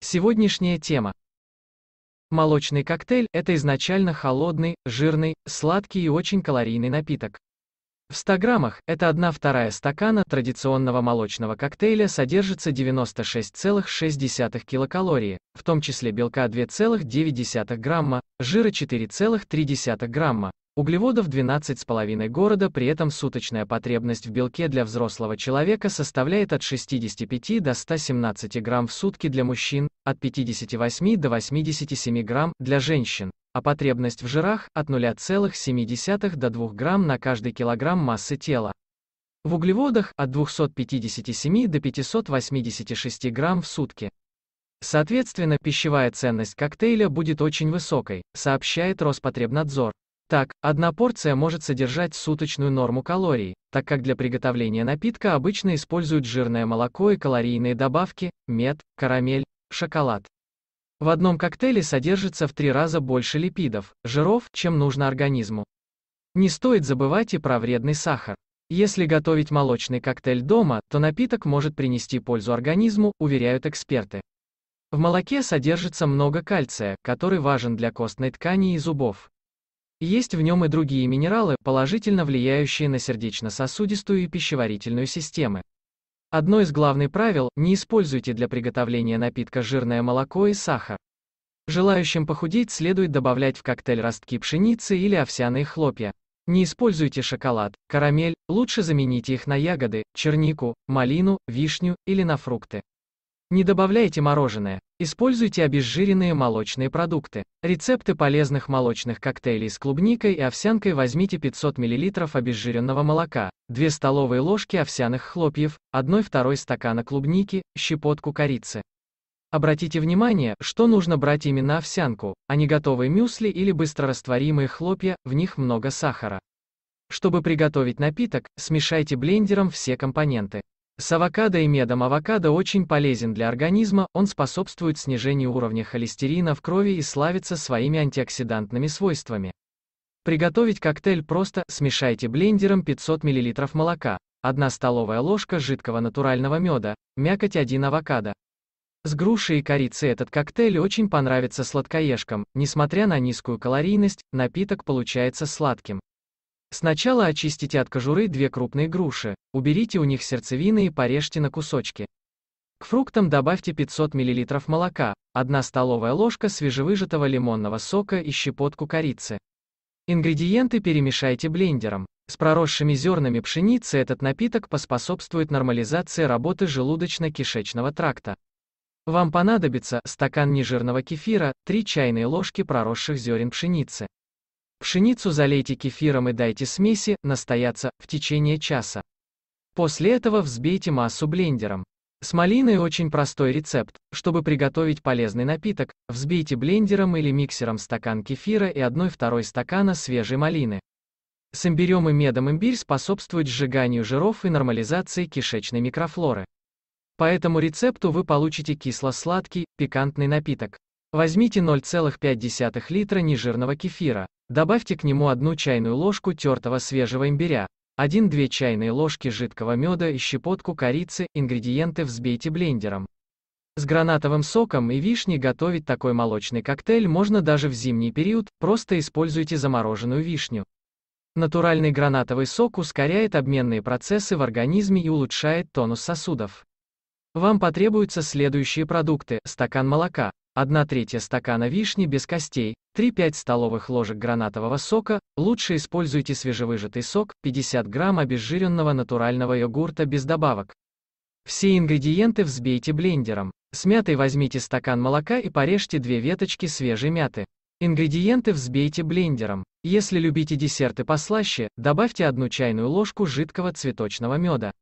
Сегодняшняя тема. Молочный коктейль – это изначально холодный, жирный, сладкий и очень калорийный напиток. В 100 граммах, это 1 вторая стакана традиционного молочного коктейля содержится 96,6 килокалории, в том числе белка 2,9 грамма, жира 4,3 грамма, Углеводов 12,5 города, при этом суточная потребность в белке для взрослого человека составляет от 65 до 117 грамм в сутки для мужчин, от 58 до 87 грамм для женщин, а потребность в жирах от 0,7 до 2 грамм на каждый килограмм массы тела. В углеводах от 257 до 586 грамм в сутки. Соответственно, пищевая ценность коктейля будет очень высокой, сообщает Роспотребнадзор. Так, одна порция может содержать суточную норму калорий, так как для приготовления напитка обычно используют жирное молоко и калорийные добавки, мед, карамель, шоколад. В одном коктейле содержится в три раза больше липидов, жиров, чем нужно организму. Не стоит забывать и про вредный сахар. Если готовить молочный коктейль дома, то напиток может принести пользу организму, уверяют эксперты. В молоке содержится много кальция, который важен для костной ткани и зубов. Есть в нем и другие минералы, положительно влияющие на сердечно-сосудистую и пищеварительную системы. Одно из главных правил – не используйте для приготовления напитка жирное молоко и сахар. Желающим похудеть следует добавлять в коктейль ростки пшеницы или овсяные хлопья. Не используйте шоколад, карамель, лучше замените их на ягоды, чернику, малину, вишню или на фрукты. Не добавляйте мороженое, Используйте обезжиренные молочные продукты. Рецепты полезных молочных коктейлей с клубникой и овсянкой возьмите 500 мл обезжиренного молока, 2 столовые ложки овсяных хлопьев, 1-2 стакана клубники, щепотку корицы. Обратите внимание, что нужно брать именно овсянку, а не готовые мюсли или быстрорастворимые хлопья, в них много сахара. Чтобы приготовить напиток, смешайте блендером все компоненты. С авокадо и медом авокадо очень полезен для организма, он способствует снижению уровня холестерина в крови и славится своими антиоксидантными свойствами. Приготовить коктейль просто смешайте блендером 500 мл молока, 1 столовая ложка жидкого натурального меда, мякоть 1 авокадо. С грушей и корицей этот коктейль очень понравится сладкоежкам, несмотря на низкую калорийность, напиток получается сладким. Сначала очистите от кожуры две крупные груши, уберите у них сердцевины и порежьте на кусочки. К фруктам добавьте 500 мл молока, 1 столовая ложка свежевыжатого лимонного сока и щепотку корицы. Ингредиенты перемешайте блендером. С проросшими зернами пшеницы этот напиток поспособствует нормализации работы желудочно-кишечного тракта. Вам понадобится стакан нежирного кефира, 3 чайные ложки проросших зерен пшеницы. Пшеницу залейте кефиром и дайте смеси настояться в течение часа. После этого взбейте массу блендером. С малиной очень простой рецепт. Чтобы приготовить полезный напиток, взбейте блендером или миксером стакан кефира и 1-2 стакана свежей малины. С имбирем и медом имбирь способствует сжиганию жиров и нормализации кишечной микрофлоры. По этому рецепту вы получите кисло-сладкий, пикантный напиток. Возьмите 0,5 литра нежирного кефира, Добавьте к нему одну чайную ложку тертого свежего имбиря, 1-2 чайные ложки жидкого меда и щепотку корицы, ингредиенты взбейте блендером. С гранатовым соком и вишней готовить такой молочный коктейль можно даже в зимний период, просто используйте замороженную вишню. Натуральный гранатовый сок ускоряет обменные процессы в организме и улучшает тонус сосудов. Вам потребуются следующие продукты, стакан молока, 1 третья стакана вишни без костей, 3-5 столовых ложек гранатового сока, лучше используйте свежевыжатый сок, 50 грамм обезжиренного натурального йогурта без добавок. Все ингредиенты взбейте блендером. С мятой возьмите стакан молока и порежьте две веточки свежей мяты. Ингредиенты взбейте блендером. Если любите десерты послаще, добавьте одну чайную ложку жидкого цветочного меда.